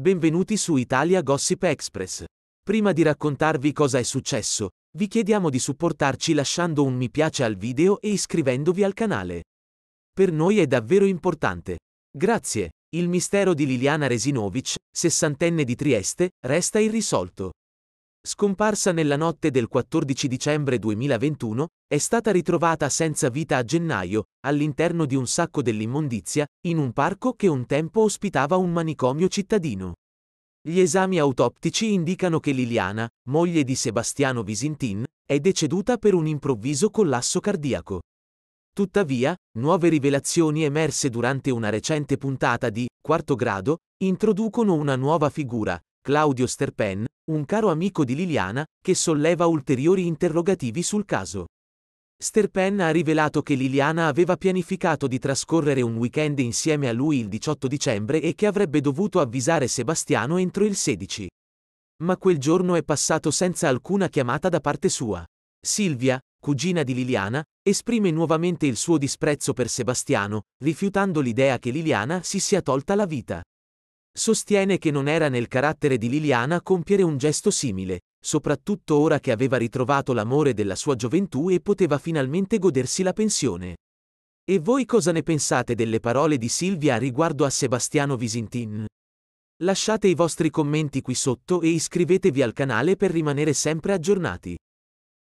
Benvenuti su Italia Gossip Express. Prima di raccontarvi cosa è successo, vi chiediamo di supportarci lasciando un mi piace al video e iscrivendovi al canale. Per noi è davvero importante. Grazie. Il mistero di Liliana Resinovic, sessantenne di Trieste, resta irrisolto. Scomparsa nella notte del 14 dicembre 2021, è stata ritrovata senza vita a gennaio, all'interno di un sacco dell'immondizia, in un parco che un tempo ospitava un manicomio cittadino. Gli esami autoptici indicano che Liliana, moglie di Sebastiano Visintin, è deceduta per un improvviso collasso cardiaco. Tuttavia, nuove rivelazioni emerse durante una recente puntata di Quarto Grado introducono una nuova figura, Claudio Sterpen, un caro amico di Liliana, che solleva ulteriori interrogativi sul caso. Sterpen ha rivelato che Liliana aveva pianificato di trascorrere un weekend insieme a lui il 18 dicembre e che avrebbe dovuto avvisare Sebastiano entro il 16. Ma quel giorno è passato senza alcuna chiamata da parte sua. Silvia, cugina di Liliana, esprime nuovamente il suo disprezzo per Sebastiano, rifiutando l'idea che Liliana si sia tolta la vita. Sostiene che non era nel carattere di Liliana compiere un gesto simile, soprattutto ora che aveva ritrovato l'amore della sua gioventù e poteva finalmente godersi la pensione. E voi cosa ne pensate delle parole di Silvia riguardo a Sebastiano Visintin? Lasciate i vostri commenti qui sotto e iscrivetevi al canale per rimanere sempre aggiornati.